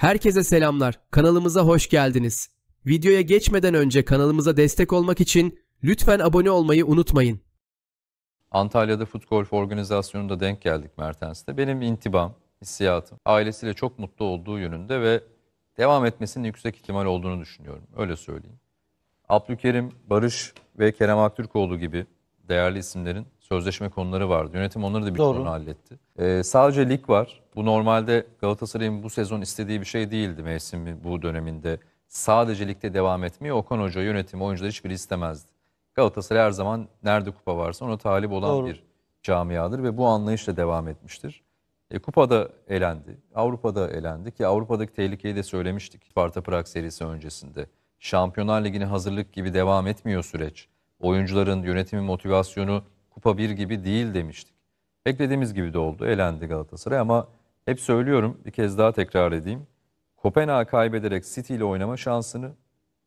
Herkese selamlar. Kanalımıza hoş geldiniz. Videoya geçmeden önce kanalımıza destek olmak için lütfen abone olmayı unutmayın. Antalya'da futbol organizasyonunda denk geldik Mertens'te. Benim intibam, hissiyatım ailesiyle çok mutlu olduğu yönünde ve devam etmesinin yüksek ihtimal olduğunu düşünüyorum. Öyle söyleyeyim. Abdülkerim, Barış ve Kerem Aktürkoğlu gibi değerli isimlerin sözleşme konuları vardı. Yönetim onları da bir konu halletti. Ee, sadece lig var. Bu normalde Galatasaray'ın bu sezon istediği bir şey değildi mevsimin bu döneminde. Sadece ligde devam etmeyi Okan Hoca yönetimi oyuncular hiçbiri istemezdi. Galatasaray her zaman nerede kupa varsa ona talip olan Doğru. bir camiadır ve bu anlayışla devam etmiştir. E, kupada elendi, Avrupa'da elendi ki Avrupa'daki tehlikeyi de söylemiştik Sparta Prag serisi öncesinde. Şampiyonlar Ligi'ne hazırlık gibi devam etmiyor süreç. Oyuncuların yönetimi motivasyonu kupa bir gibi değil demiştik. Beklediğimiz gibi de oldu. Elendi Galatasaray ama hep söylüyorum bir kez daha tekrar edeyim. Kopenhag kaybederek City ile oynama şansını,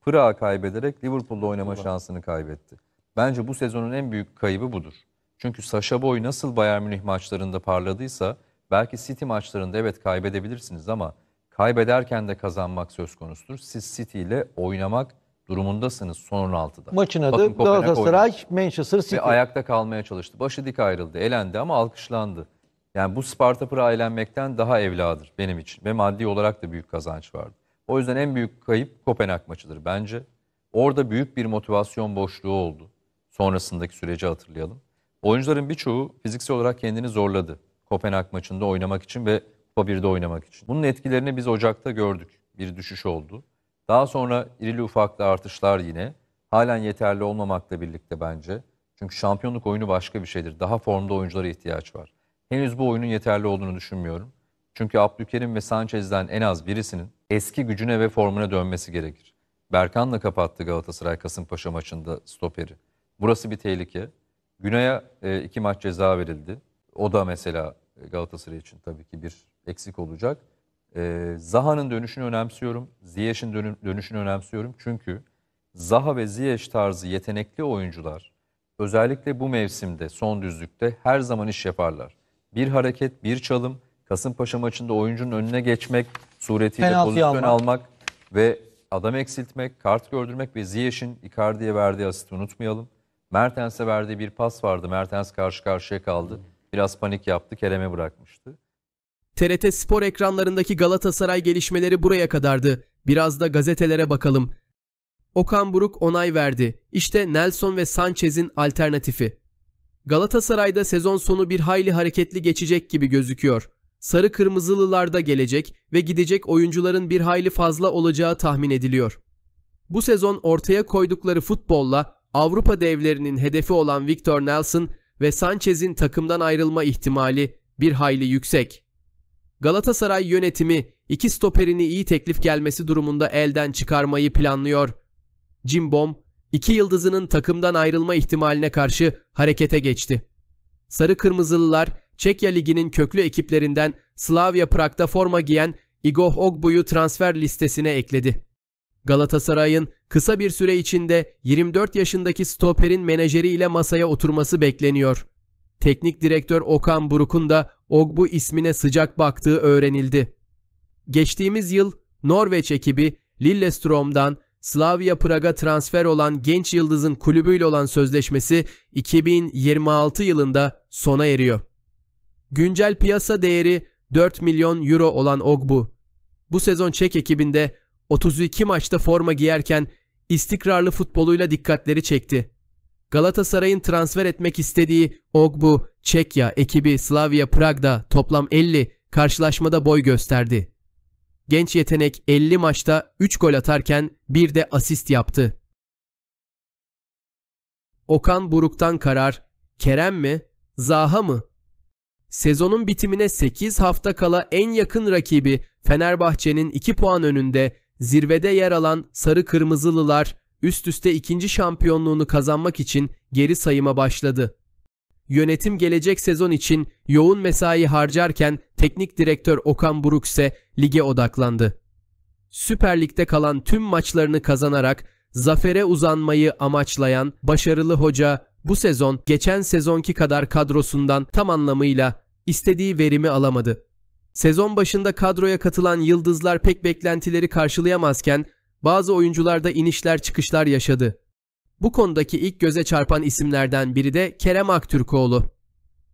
Pırağı kaybederek Liverpool'la oynama Pıra. şansını kaybetti. Bence bu sezonun en büyük kaybı budur. Çünkü Sasha Boy nasıl Bayern Münih maçlarında parladıysa belki City maçlarında evet kaybedebilirsiniz ama kaybederken de kazanmak söz konusudur. Siz City ile oynamak durumundasınız son 16'da. Maçın adı Bakın, Galatasaray oynadı. Manchester City. Ve ayakta kalmaya çalıştı. Başı dik ayrıldı, elendi ama alkışlandı. Yani bu Sparta Pır'a eğlenmekten daha evladır benim için. Ve maddi olarak da büyük kazanç vardı. O yüzden en büyük kayıp Kopenhag maçıdır bence. Orada büyük bir motivasyon boşluğu oldu. Sonrasındaki süreci hatırlayalım. Oyuncuların birçoğu fiziksel olarak kendini zorladı. Kopenhag maçında oynamak için ve Kupa 1'de oynamak için. Bunun etkilerini biz Ocak'ta gördük. Bir düşüş oldu. Daha sonra irili ufaklı artışlar yine. Halen yeterli olmamakla birlikte bence. Çünkü şampiyonluk oyunu başka bir şeydir. Daha formda oyunculara ihtiyaç var henüz bu oyunun yeterli olduğunu düşünmüyorum. Çünkü Abdülkerim ve Sanchez'den en az birisinin eski gücüne ve formuna dönmesi gerekir. Berkan'la kapattı Galatasaray Kasımpaşa maçında stoperi. Burası bir tehlike. Günay'a e, iki maç ceza verildi. O da mesela e, Galatasaray için tabii ki bir eksik olacak. E, Zaha'nın dönüşünü önemsiyorum. Ziyech'in dönüşünü önemsiyorum. Çünkü Zaha ve Ziyech tarzı yetenekli oyuncular özellikle bu mevsimde son düzlükte her zaman iş yaparlar bir hareket, bir çalım, Kasımpaşa maçında oyuncunun önüne geçmek, suretiyle Penaltı pozisyon almak. almak ve adam eksiltmek, kart gördürmek ve Ziyech'in Icardi'ye verdiği asisti unutmayalım. Mertens'e verdiği bir pas vardı. Mertens karşı karşıya kaldı. Biraz panik yaptı, Kerem'e bırakmıştı. TRT spor ekranlarındaki Galatasaray gelişmeleri buraya kadardı. Biraz da gazetelere bakalım. Okan Buruk onay verdi. İşte Nelson ve Sanchez'in alternatifi. Galatasaray'da sezon sonu bir hayli hareketli geçecek gibi gözüküyor. Sarı kırmızılılarda gelecek ve gidecek oyuncuların bir hayli fazla olacağı tahmin ediliyor. Bu sezon ortaya koydukları futbolla Avrupa devlerinin hedefi olan Victor Nelson ve Sanchez'in takımdan ayrılma ihtimali bir hayli yüksek. Galatasaray yönetimi iki stoperini iyi teklif gelmesi durumunda elden çıkarmayı planlıyor. Cimbom iki yıldızının takımdan ayrılma ihtimaline karşı harekete geçti. Sarı Kırmızılılar Çekya Ligi'nin köklü ekiplerinden Slavia Prag'da forma giyen Igor Ogbu'yu transfer listesine ekledi. Galatasaray'ın kısa bir süre içinde 24 yaşındaki stoperin menajeriyle masaya oturması bekleniyor. Teknik direktör Okan Buruk'un da Ogbu ismine sıcak baktığı öğrenildi. Geçtiğimiz yıl Norveç ekibi Lillestrom'dan Slavia Prag'a transfer olan genç yıldızın kulübüyle olan sözleşmesi 2026 yılında sona eriyor. Güncel piyasa değeri 4 milyon euro olan Ogbu. Bu sezon Çek ekibinde 32 maçta forma giyerken istikrarlı futboluyla dikkatleri çekti. Galatasaray'ın transfer etmek istediği Ogbu, Çekya ekibi Slavia Prag'da toplam 50 karşılaşmada boy gösterdi. Genç yetenek 50 maçta 3 gol atarken bir de asist yaptı. Okan Buruk'tan karar. Kerem mi? Zaha mı? Sezonun bitimine 8 hafta kala en yakın rakibi Fenerbahçe'nin 2 puan önünde zirvede yer alan Sarı Kırmızılılar üst üste ikinci şampiyonluğunu kazanmak için geri sayıma başladı. Yönetim gelecek sezon için yoğun mesai harcarken teknik direktör Okan Buruk ise lige odaklandı. Süper Lig'de kalan tüm maçlarını kazanarak zafere uzanmayı amaçlayan başarılı hoca bu sezon geçen sezonki kadar kadrosundan tam anlamıyla istediği verimi alamadı. Sezon başında kadroya katılan yıldızlar pek beklentileri karşılayamazken bazı oyuncularda inişler çıkışlar yaşadı. Bu konudaki ilk göze çarpan isimlerden biri de Kerem Aktürkoğlu.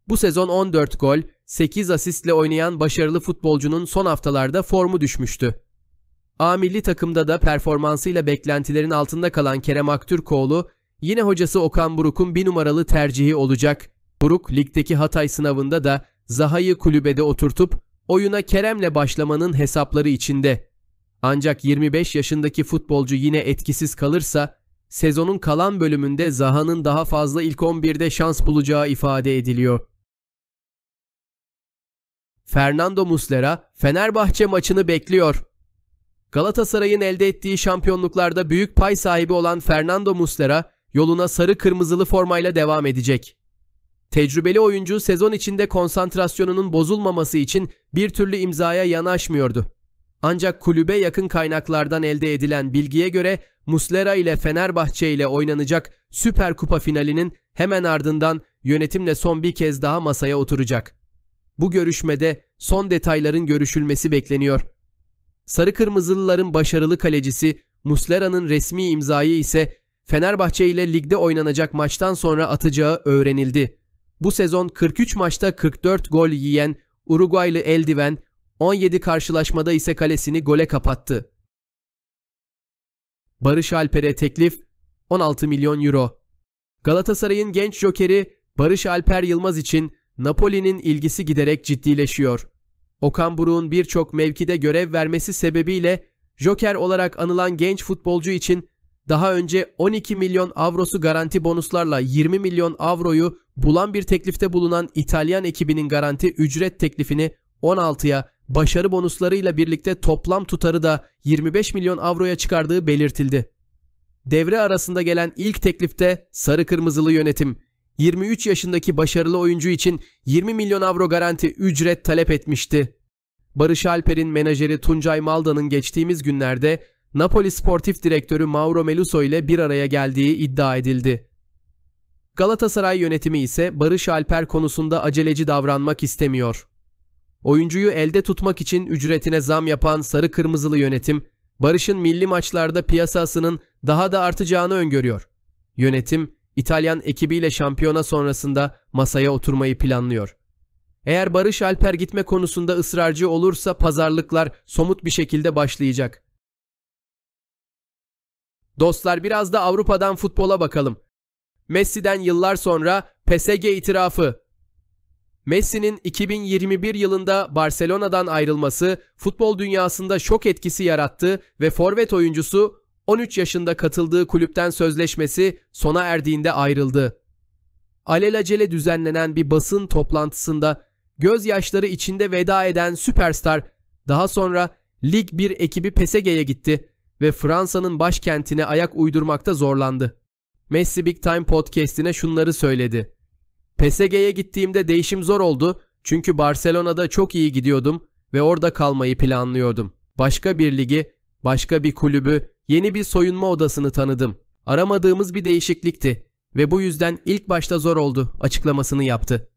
Bu sezon 14 gol, 8 asistle oynayan başarılı futbolcunun son haftalarda formu düşmüştü. A milli takımda da performansıyla beklentilerin altında kalan Kerem Aktürkoğlu yine hocası Okan Buruk'un bir numaralı tercihi olacak. Buruk ligdeki Hatay sınavında da Zaha'yı kulübede oturtup oyuna Kerem'le başlamanın hesapları içinde. Ancak 25 yaşındaki futbolcu yine etkisiz kalırsa Sezonun kalan bölümünde Zaha'nın daha fazla ilk 11'de şans bulacağı ifade ediliyor. Fernando Muslera Fenerbahçe maçını bekliyor. Galatasaray'ın elde ettiği şampiyonluklarda büyük pay sahibi olan Fernando Muslera yoluna sarı kırmızılı formayla devam edecek. Tecrübeli oyuncu sezon içinde konsantrasyonunun bozulmaması için bir türlü imzaya yanaşmıyordu. Ancak kulübe yakın kaynaklardan elde edilen bilgiye göre Muslera ile Fenerbahçe ile oynanacak Süper Kupa finalinin hemen ardından yönetimle son bir kez daha masaya oturacak. Bu görüşmede son detayların görüşülmesi bekleniyor. Sarı Kırmızılıların başarılı kalecisi Muslera'nın resmi imzayı ise Fenerbahçe ile ligde oynanacak maçtan sonra atacağı öğrenildi. Bu sezon 43 maçta 44 gol yiyen Uruguaylı eldiven 17 karşılaşmada ise kalesini gole kapattı. Barış Alper'e teklif 16 milyon euro. Galatasaray'ın genç jokeri Barış Alper Yılmaz için Napoli'nin ilgisi giderek ciddileşiyor. Okan Buruk'un birçok mevkide görev vermesi sebebiyle joker olarak anılan genç futbolcu için daha önce 12 milyon avrosu garanti bonuslarla 20 milyon avroyu bulan bir teklifte bulunan İtalyan ekibinin garanti ücret teklifini 16'ya başarı bonuslarıyla birlikte toplam tutarı da 25 milyon avroya çıkardığı belirtildi. Devre arasında gelen ilk teklifte sarı kırmızılı yönetim 23 yaşındaki başarılı oyuncu için 20 milyon avro garanti ücret talep etmişti. Barış Alper'in menajeri Tuncay Malda'nın geçtiğimiz günlerde Napoli sportif direktörü Mauro Meluso ile bir araya geldiği iddia edildi. Galatasaray yönetimi ise Barış Alper konusunda aceleci davranmak istemiyor. Oyuncuyu elde tutmak için ücretine zam yapan sarı kırmızılı yönetim, Barış'ın milli maçlarda piyasasının daha da artacağını öngörüyor. Yönetim, İtalyan ekibiyle şampiyona sonrasında masaya oturmayı planlıyor. Eğer Barış Alper gitme konusunda ısrarcı olursa pazarlıklar somut bir şekilde başlayacak. Dostlar biraz da Avrupa'dan futbola bakalım. Messi'den yıllar sonra PSG itirafı Messi'nin 2021 yılında Barcelona'dan ayrılması futbol dünyasında şok etkisi yarattı ve forvet oyuncusu 13 yaşında katıldığı kulüpten sözleşmesi sona erdiğinde ayrıldı. Alelacele düzenlenen bir basın toplantısında gözyaşları içinde veda eden süperstar daha sonra Lig 1 ekibi PSG'ye gitti ve Fransa'nın başkentine ayak uydurmakta zorlandı. Messi Big Time podcast'ine şunları söyledi. PSG'ye gittiğimde değişim zor oldu çünkü Barcelona'da çok iyi gidiyordum ve orada kalmayı planlıyordum. Başka bir ligi, başka bir kulübü, yeni bir soyunma odasını tanıdım. Aramadığımız bir değişiklikti ve bu yüzden ilk başta zor oldu açıklamasını yaptı.